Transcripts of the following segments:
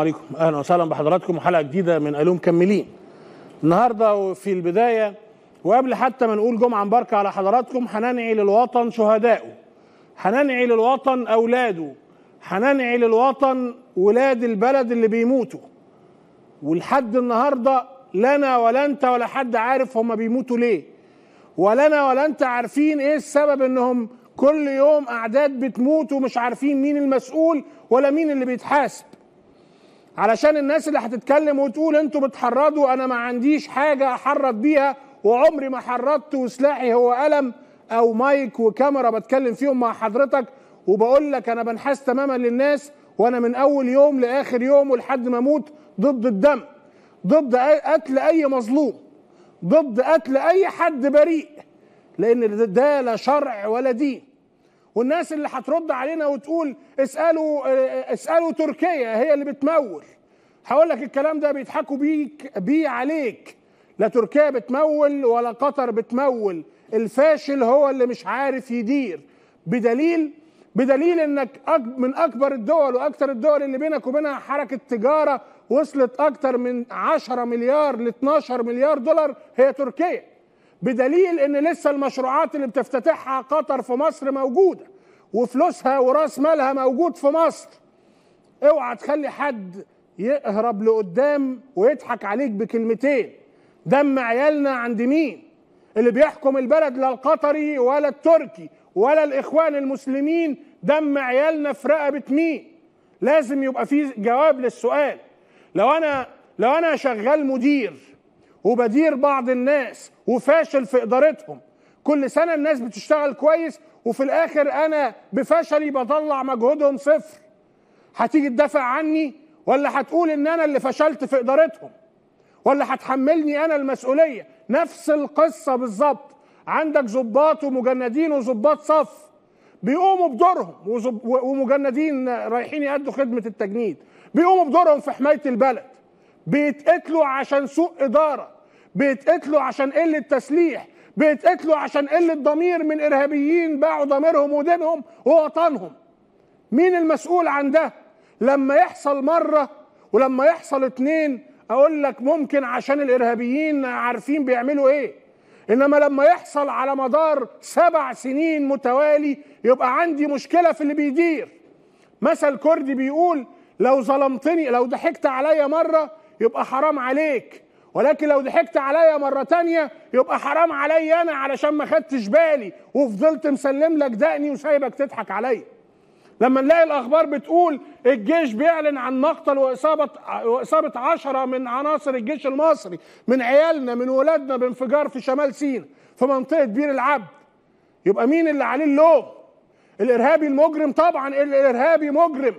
السلام عليكم اهلا وسهلا بحضراتكم وحلقه جديده من الوم مكملين النهارده وفي البدايه وقبل حتى ما نقول جمعه مباركه على حضراتكم هننعي للوطن شهدائه هننعي للوطن اولاده هننعي للوطن ولاد البلد اللي بيموتوا ولحد النهارده لا انا ولا انت ولا حد عارف هم بيموتوا ليه ولنا ولا انت عارفين ايه السبب انهم كل يوم اعداد بتموت ومش عارفين مين المسؤول ولا مين اللي بيتحاسب علشان الناس اللي هتتكلم وتقول انتوا بتحرضوا انا ما عنديش حاجه احرض بيها وعمري ما حرضت وسلاحي هو قلم او مايك وكاميرا بتكلم فيهم مع حضرتك وبقول لك انا بنحاز تماما للناس وانا من اول يوم لاخر يوم ولحد ما اموت ضد الدم ضد قتل اي مظلوم ضد قتل اي حد بريء لان ده لا شرع ولا دين والناس اللي هترد علينا وتقول اسالوا آه، اسالوا تركيا هي اللي بتمول هقول لك الكلام ده بيضحكوا بيك بيه عليك لا تركيا بتمول ولا قطر بتمول الفاشل هو اللي مش عارف يدير بدليل بدليل انك من اكبر الدول واكثر الدول اللي بينك وبينها حركه تجاره وصلت اكثر من 10 مليار ل 12 مليار دولار هي تركيا بدليل ان لسه المشروعات اللي بتفتتحها قطر في مصر موجوده وفلوسها وراس مالها موجود في مصر اوعى تخلي حد يهرب لقدام ويضحك عليك بكلمتين دم عيالنا عند مين اللي بيحكم البلد لا القطري ولا التركي ولا الاخوان المسلمين دم عيالنا في رقبه مين لازم يبقى في جواب للسؤال لو انا لو انا شغال مدير وبدير بعض الناس وفاشل في ادارتهم كل سنه الناس بتشتغل كويس وفي الاخر انا بفشلي بطلع مجهودهم صفر هتيجي تدافع عني ولا هتقول ان انا اللي فشلت في ادارتهم ولا هتحملني انا المسؤوليه نفس القصه بالظبط عندك ظباط ومجندين وظباط صف بيقوموا بدورهم ومجندين رايحين يأدوا خدمه التجنيد بيقوموا بدورهم في حمايه البلد بيتقتلوا عشان سوء اداره بيتقتلوا عشان قله تسليح بيتقتلوا عشان قله ضمير من ارهابيين باعوا ضميرهم ودينهم ووطنهم مين المسؤول عن ده لما يحصل مره ولما يحصل اتنين اقول لك ممكن عشان الارهابيين عارفين بيعملوا ايه انما لما يحصل على مدار سبع سنين متوالي يبقى عندي مشكله في اللي بيدير مثل كردي بيقول لو ظلمتني لو ضحكت عليا مره يبقى حرام عليك ولكن لو ضحكت عليا مرة تانية يبقى حرام عليا أنا علشان ما خدتش بالي وفضلت مسلم لك دقني وسايبك تضحك عليا. لما نلاقي الأخبار بتقول الجيش بيعلن عن مقتل وإصابة وإصابة عشرة من عناصر الجيش المصري من عيالنا من ولادنا بانفجار في شمال سينا في منطقة بير العبد. يبقى مين اللي عليه اللوم؟ الإرهابي المجرم طبعا الإرهابي مجرم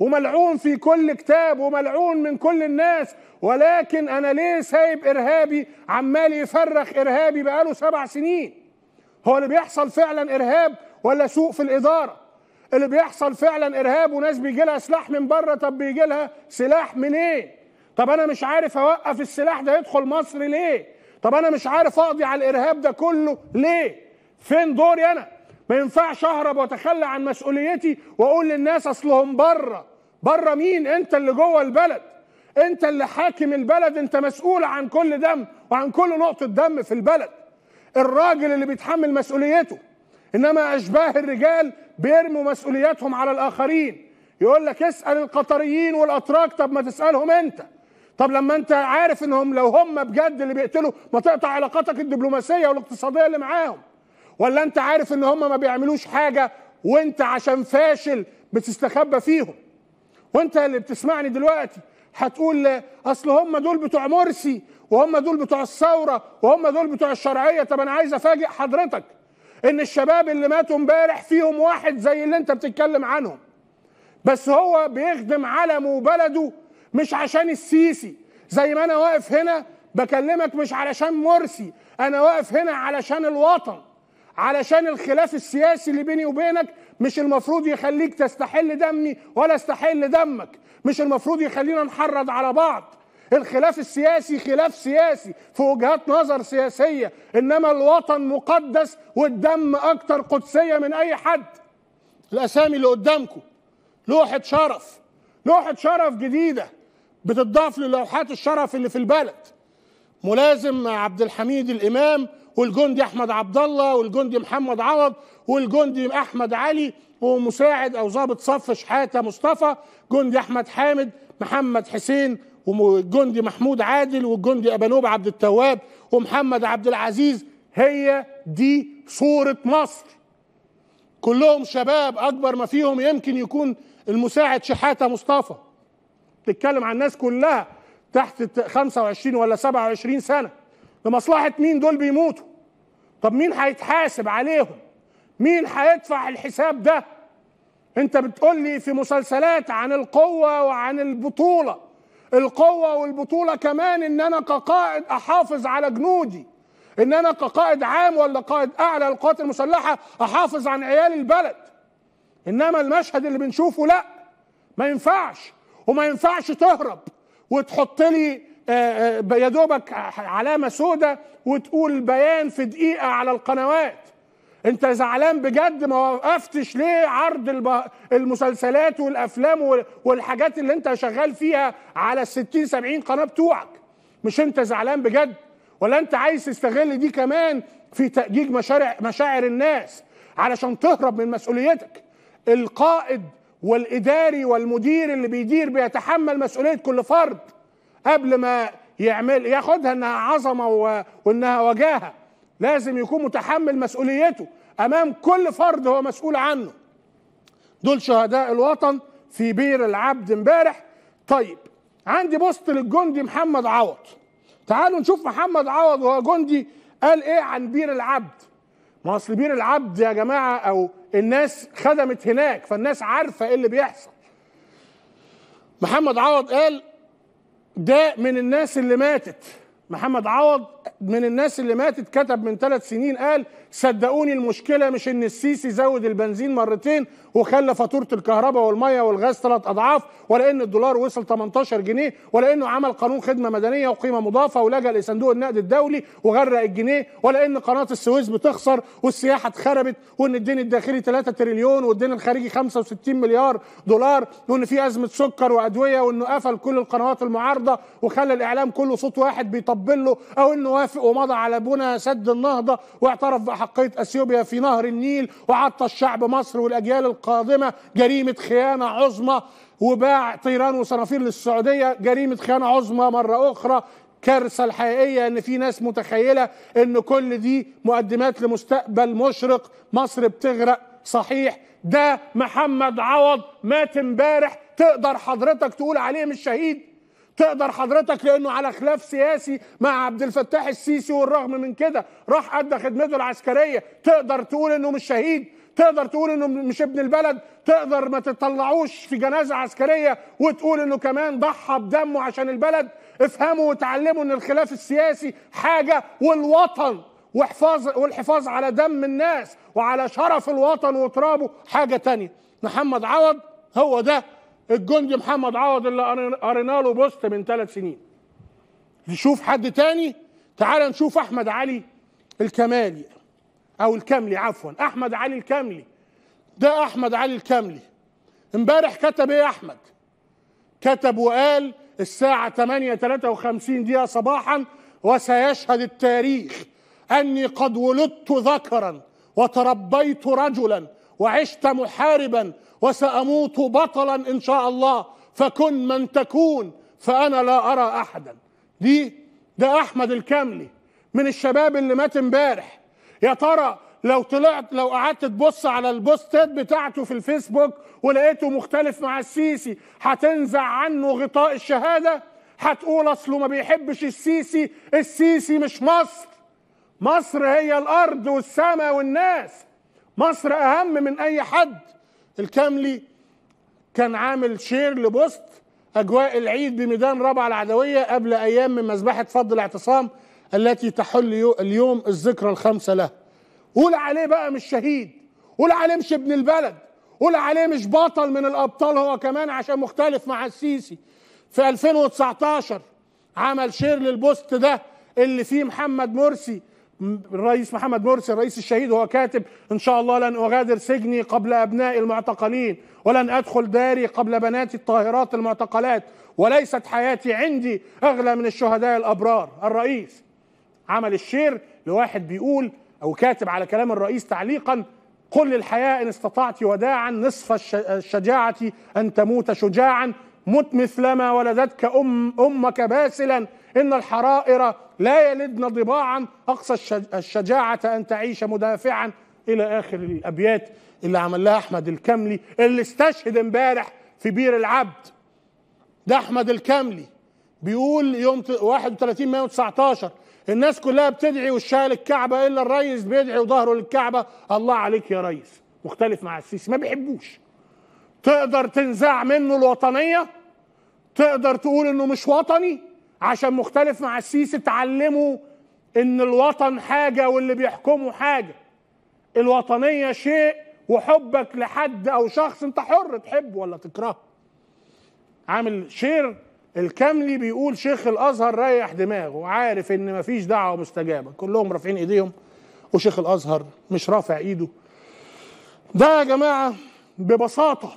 وملعون في كل كتاب وملعون من كل الناس ولكن انا ليه سايب ارهابي عمال يفرخ ارهابي بقاله سبع سنين هو اللي بيحصل فعلا ارهاب ولا سوء في الاداره اللي بيحصل فعلا ارهاب وناس بيجي لها سلاح من بره طب بيجي لها سلاح منين إيه؟ طب انا مش عارف اوقف السلاح ده يدخل مصر ليه طب انا مش عارف اقضي على الارهاب ده كله ليه فين دوري انا ما ينفعش اهرب واتخلى عن مسؤوليتي واقول للناس اصلهم بره بره مين انت اللي جوه البلد انت اللي حاكم البلد انت مسؤول عن كل دم وعن كل نقطه دم في البلد الراجل اللي بيتحمل مسؤوليته انما اشباه الرجال بيرموا مسؤولياتهم على الاخرين يقول لك اسال القطريين والاتراك طب ما تسالهم انت طب لما انت عارف انهم لو هم بجد اللي بيقتلوا ما تقطع علاقاتك الدبلوماسيه والاقتصاديه اللي معاهم ولا انت عارف ان هم ما بيعملوش حاجه وانت عشان فاشل بتستخبى فيهم وانت اللي بتسمعني دلوقتي هتقول اصل هم دول بتوع مرسي وهم دول بتوع الثوره وهم دول بتوع الشرعيه طب انا عايز افاجئ حضرتك ان الشباب اللي ماتوا امبارح فيهم واحد زي اللي انت بتتكلم عنهم بس هو بيخدم علمه وبلده مش عشان السيسي زي ما انا واقف هنا بكلمك مش علشان مرسي انا واقف هنا علشان الوطن علشان الخلاف السياسي اللي بيني وبينك مش المفروض يخليك تستحل دمي ولا استحل دمك مش المفروض يخلينا نحرض على بعض الخلاف السياسي خلاف سياسي في وجهات نظر سياسية إنما الوطن مقدس والدم أكتر قدسية من أي حد الأسامي اللي قدامكم لوحة شرف لوحة شرف جديدة بتضاف للوحات الشرف اللي في البلد ملازم عبد الحميد الإمام والجندي احمد عبد الله والجندي محمد عوض والجندي احمد علي ومساعد او ضابط صف شحاته مصطفى جندي احمد حامد محمد حسين والجندي محمود عادل والجندي ابانوب عبد التواب ومحمد عبد العزيز هي دي صوره مصر كلهم شباب اكبر ما فيهم يمكن يكون المساعد شحاته مصطفى تتكلم عن الناس كلها تحت 25 ولا 27 سنه لمصلحه مين دول بيموتوا طب مين هيتحاسب عليهم مين هيدفع الحساب ده انت بتقول لي في مسلسلات عن القوة وعن البطولة القوة والبطولة كمان ان انا كقائد احافظ على جنودي ان انا كقائد عام ولا قائد اعلى للقوات المسلحة احافظ عن عيال البلد انما المشهد اللي بنشوفه لا ما ينفعش وما ينفعش تهرب وتحط لي آه، آه، يا دوبك علامه سودة وتقول بيان في دقيقه على القنوات انت زعلان بجد ما وقفتش ليه عرض المسلسلات والافلام والحاجات اللي انت شغال فيها على ال 60 70 قناه بتوعك مش انت زعلان بجد ولا انت عايز تستغل دي كمان في تأجيج مشارع مشاعر الناس علشان تهرب من مسؤوليتك القائد والاداري والمدير اللي بيدير بيتحمل مسؤوليه كل فرد قبل ما يعمل ياخدها انها عظمه وانها وجاهه لازم يكون متحمل مسؤوليته امام كل فرد هو مسؤول عنه دول شهداء الوطن في بير العبد امبارح طيب عندي بوست للجندي محمد عوض تعالوا نشوف محمد عوض وهو جندي قال ايه عن بير العبد ما اصل بير العبد يا جماعه او الناس خدمت هناك فالناس عارفه ايه اللي بيحصل محمد عوض قال ده من الناس اللي ماتت محمد عوض من الناس اللي ماتت كتب من ثلاث سنين قال صدقوني المشكله مش ان السيسي زود البنزين مرتين وخلى فاتوره الكهرباء والميه والغاز ثلاث اضعاف ولا ان الدولار وصل 18 جنيه ولا انه عمل قانون خدمه مدنيه وقيمه مضافه ولجا لصندوق النقد الدولي وغرق الجنيه ولا ان قناه السويس بتخسر والسياحه اتخربت وان الدين الداخلي 3 تريليون والدين الخارجي 65 مليار دولار وان في ازمه سكر وادويه وانه قفل كل القنوات المعارضه وخلى الاعلام كله صوت واحد بيطبل له او انه وافق ومضى على بنى سد النهضه واعترف باحق عقيد اثيوبيا في نهر النيل وعطى الشعب مصر والاجيال القادمه جريمه خيانه عظمى وباع طيران وصنافير للسعوديه جريمه خيانه عظمى مره اخرى الكارثه الحقيقيه ان في ناس متخيله ان كل دي مقدمات لمستقبل مشرق مصر بتغرق صحيح ده محمد عوض مات امبارح تقدر حضرتك تقول عليه مش شهيد تقدر حضرتك لانه على خلاف سياسي مع عبد الفتاح السيسي والرغم من كده راح ادى خدمته العسكريه تقدر تقول انه مش شهيد تقدر تقول انه مش ابن البلد تقدر ما تطلعوش في جنازه عسكريه وتقول انه كمان ضحى بدمه عشان البلد افهموا وتعلموا ان الخلاف السياسي حاجه والوطن وحفاظ والحفاظ على دم الناس وعلى شرف الوطن وترابه حاجه تانية محمد عوض هو ده الجندي محمد عوض اللي قرينا له بوست من ثلاث سنين نشوف حد تاني تعال نشوف احمد علي الكمالي او الكملي عفوا احمد علي الكملي ده احمد علي الكملي امبارح كتب ايه احمد كتب وقال الساعة 8:53 دقيقة صباحا وسيشهد التاريخ أني قد ولدت ذكرا وتربيت رجلا وعشت محاربا وساموت بطلا ان شاء الله فكن من تكون فانا لا ارى احدا دي ده احمد الكاملي من الشباب اللي مات امبارح يا ترى لو طلعت لو قعدت تبص على البوستات بتاعته في الفيسبوك ولقيته مختلف مع السيسي هتنزع عنه غطاء الشهاده هتقول اصله ما بيحبش السيسي السيسي مش مصر مصر هي الارض والسماء والناس مصر اهم من اي حد الكاملي كان عامل شير لبوست اجواء العيد بميدان رابعه العدويه قبل ايام من مذبحه فض الاعتصام التي تحل اليوم الذكرى الخامسه له قول عليه بقى مش شهيد قول عليه مش ابن البلد قول عليه مش بطل من الابطال هو كمان عشان مختلف مع السيسي في 2019 عمل شير للبوست ده اللي فيه محمد مرسي الرئيس محمد مرسي الرئيس الشهيد وهو كاتب ان شاء الله لن اغادر سجني قبل ابناء المعتقلين ولن ادخل داري قبل بناتي الطاهرات المعتقلات وليست حياتي عندي اغلى من الشهداء الابرار الرئيس عمل الشير لواحد بيقول او كاتب على كلام الرئيس تعليقا قل للحياه ان استطعت وداعا نصف الشجاعه ان تموت شجاعا مت مثلما ولدتك أم أمك باسلا إن الحرائر لا يلدن ضباعا أقصى الشجاعة أن تعيش مدافعا إلى آخر الأبيات اللي عملها أحمد الكملي اللي استشهد امبارح في بير العبد ده أحمد الكملي بيقول يوم 31 مايو 19 الناس كلها بتدعي وشها للكعبة إلا الريس بيدعي وظهره للكعبة الله عليك يا ريس مختلف مع السيسي ما بيحبوش تقدر تنزع منه الوطنية تقدر تقول انه مش وطني عشان مختلف مع السيسي تعلمه ان الوطن حاجه واللي بيحكمه حاجه الوطنيه شيء وحبك لحد او شخص انت حر تحبه ولا تكرهه عامل شير الكملي بيقول شيخ الازهر ريح دماغه عارف ان مفيش دعوه مستجابه كلهم رافعين ايديهم وشيخ الازهر مش رافع ايده ده يا جماعه ببساطه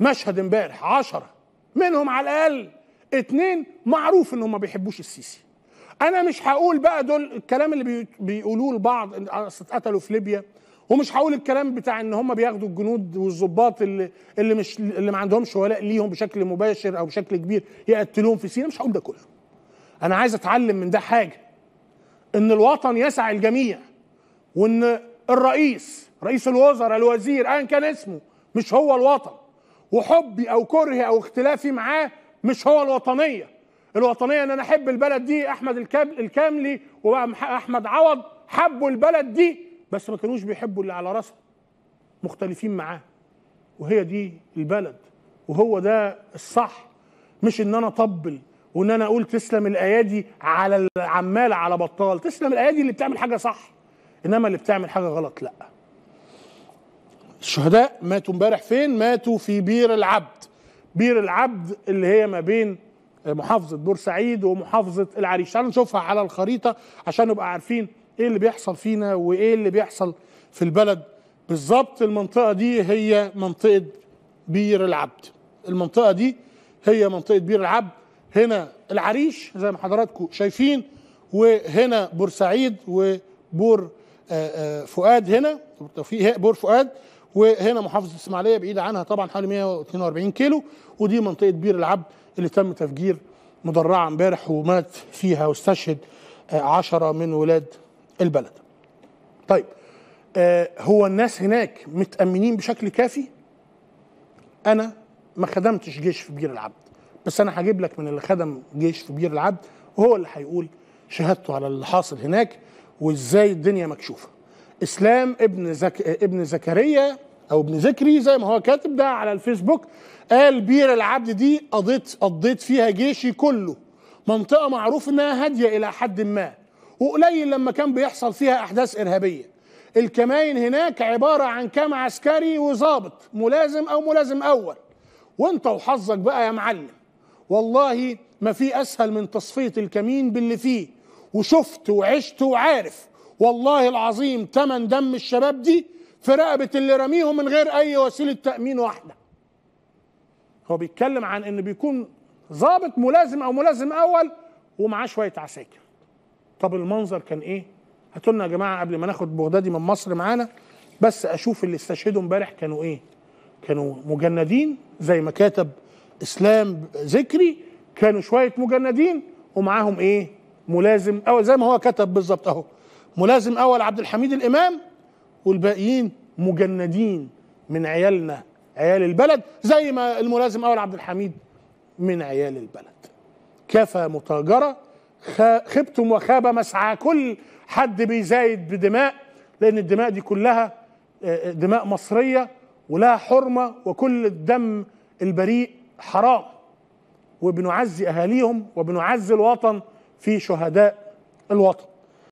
مشهد امبارح عشرة منهم على الاقل اتنين معروف ان هم ما بيحبوش السيسي انا مش هقول بقى دول الكلام اللي بيقولوه البعض اتقتلوا في ليبيا ومش هقول الكلام بتاع ان هم بياخدوا الجنود والظباط اللي اللي مش اللي ما عندهمش ولاء ليهم بشكل مباشر او بشكل كبير يقتلوهم في سينا مش هقول ده كله انا عايز اتعلم من ده حاجه ان الوطن يسع الجميع وان الرئيس رئيس الوزراء الوزير ايا كان اسمه مش هو الوطن وحبي او كرهي او اختلافي معاه مش هو الوطنيه الوطنيه ان انا احب البلد دي احمد الكاملي واحمد عوض حبوا البلد دي بس ما كانوش بيحبوا اللي على راسه مختلفين معاه وهي دي البلد وهو ده الصح مش ان انا اطبل وان انا اقول تسلم الايادي على العمال على بطال تسلم الايادي اللي بتعمل حاجه صح انما اللي بتعمل حاجه غلط لا الشهداء ماتوا امبارح فين ماتوا في بير العبد بير العبد اللي هي ما بين محافظة بورسعيد ومحافظة العريش تعالوا نشوفها على الخريطة عشان نبقى عارفين ايه اللي بيحصل فينا وايه اللي بيحصل في البلد بالظبط المنطقة دي هي منطقة بير العبد المنطقة دي هي منطقة بير العبد هنا العريش زي ما حضراتكم شايفين وهنا بورسعيد وبور آه، آه، فؤاد هنا بور فؤاد وهنا محافظه الاسماعيليه بعيده عنها طبعا حوالي 142 كيلو ودي منطقه بير العبد اللي تم تفجير مدرعه امبارح ومات فيها واستشهد آه، عشرة من ولاد البلد طيب آه، هو الناس هناك متأمنين بشكل كافي أنا ما خدمتش جيش في بير العبد بس أنا هجيب لك من اللي خدم جيش في بير العبد وهو اللي هيقول شهادته على اللي حاصل هناك وإزاي الدنيا مكشوفة اسلام ابن زك... ابن زكريا او ابن ذكري زي ما هو كاتب ده على الفيسبوك قال بير العبد دي قضيت قضيت فيها جيشي كله منطقه معروف انها هاديه الى حد ما وقليل لما كان بيحصل فيها احداث ارهابيه الكماين هناك عباره عن كام عسكري وظابط ملازم او ملازم اول وانت وحظك بقى يا معلم والله ما في اسهل من تصفيه الكمين باللي فيه وشفت وعشت وعارف والله العظيم تمن دم الشباب دي في رقبة اللي رميهم من غير أي وسيلة تأمين واحدة هو بيتكلم عن إن بيكون ظابط ملازم أو ملازم أول ومعاه شوية عساكر طب المنظر كان إيه؟ هاتوا لنا يا جماعة قبل ما ناخد بغدادي من مصر معانا بس أشوف اللي استشهدوا امبارح كانوا إيه؟ كانوا مجندين زي ما كتب اسلام ذكري كانوا شويه مجندين ومعاهم ايه ملازم او زي ما هو كتب بالظبط اهو ملازم اول عبد الحميد الامام والباقيين مجندين من عيالنا عيال البلد زي ما الملازم اول عبد الحميد من عيال البلد كفى متاجره خبتم وخاب مسعى كل حد بيزايد بدماء لان الدماء دي كلها آه، آه، دماء مصريه ولها حرمه وكل الدم البريء حرام وبنعزي اهاليهم وبنعزي الوطن في شهداء الوطن